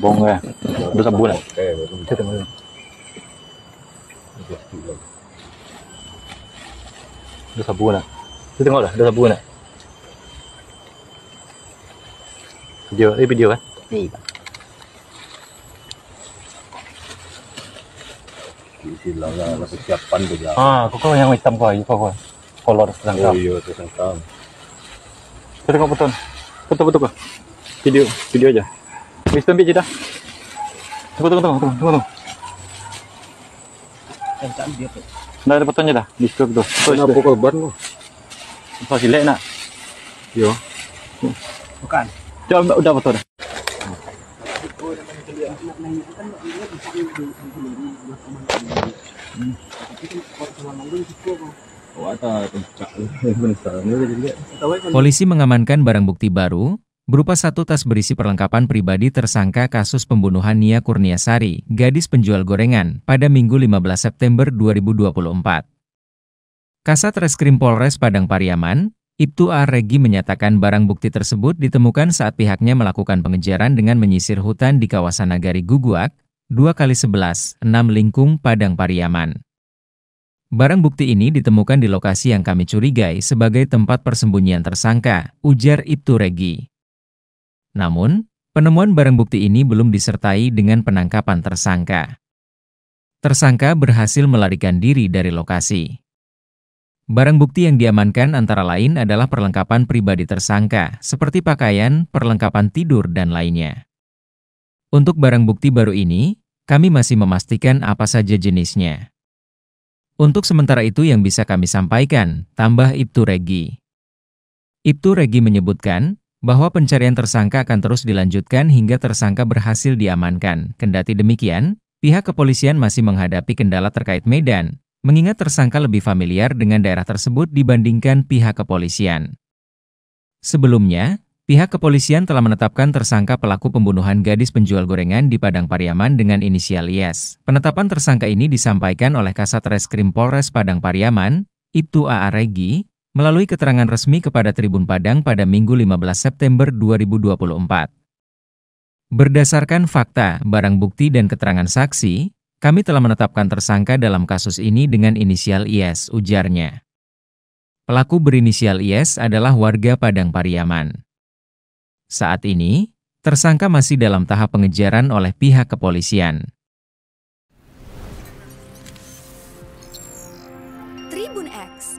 bong ya. Udah lah Oke, baru. Udah sebulan. Eh. Itu tengok lah udah lah eh. Video, ini video kan? Iya. lah, persiapan tu Ah, kau kau yang hitam kau, ya, kau kau. Kolor tersangkang. Oh, iya, tersangkang. Kita tengok betul. Betul-betul kau. Video, video aja. Wis tembi kita. Tunggu tunggu tunggu tunggu tunggu. Eh, dia tu. Dah ada potongnya dah. Di situ tu. Kenapa ban lo. Apa silek nak? Yo. Ya. Bukan. Jom udah potong dah. Oh, kan? Polisi mengamankan barang bukti baru, berupa satu tas berisi perlengkapan pribadi tersangka kasus pembunuhan Nia Kurniasari, gadis penjual gorengan, pada Minggu 15 September 2024. Kasat Reskrim Polres Padang Pariaman, Ibtu A. Regi menyatakan barang bukti tersebut ditemukan saat pihaknya melakukan pengejaran dengan menyisir hutan di kawasan Nagari Guguak, 2 kali 11, 6 Lingkung, Padang Pariaman. Barang bukti ini ditemukan di lokasi yang kami curigai sebagai tempat persembunyian tersangka, ujar Ibtu Regi. Namun, penemuan barang bukti ini belum disertai dengan penangkapan tersangka. Tersangka berhasil melarikan diri dari lokasi. Barang bukti yang diamankan antara lain adalah perlengkapan pribadi tersangka, seperti pakaian, perlengkapan tidur, dan lainnya. Untuk barang bukti baru ini, kami masih memastikan apa saja jenisnya. Untuk sementara itu yang bisa kami sampaikan, tambah Ibtu Regi. Ibtu Regi menyebutkan, bahwa pencarian tersangka akan terus dilanjutkan hingga tersangka berhasil diamankan. Kendati demikian, pihak kepolisian masih menghadapi kendala terkait medan, mengingat tersangka lebih familiar dengan daerah tersebut dibandingkan pihak kepolisian. Sebelumnya, pihak kepolisian telah menetapkan tersangka pelaku pembunuhan gadis penjual gorengan di Padang Pariaman dengan inisial Yes. Penetapan tersangka ini disampaikan oleh Kasat Reskrim Polres Padang Pariaman, Ibtu Aaregi, melalui keterangan resmi kepada Tribun Padang pada Minggu 15 September 2024. Berdasarkan fakta, barang bukti dan keterangan saksi, kami telah menetapkan tersangka dalam kasus ini dengan inisial IS, ujarnya. Pelaku berinisial IS adalah warga Padang Pariaman. Saat ini, tersangka masih dalam tahap pengejaran oleh pihak kepolisian. Tribun X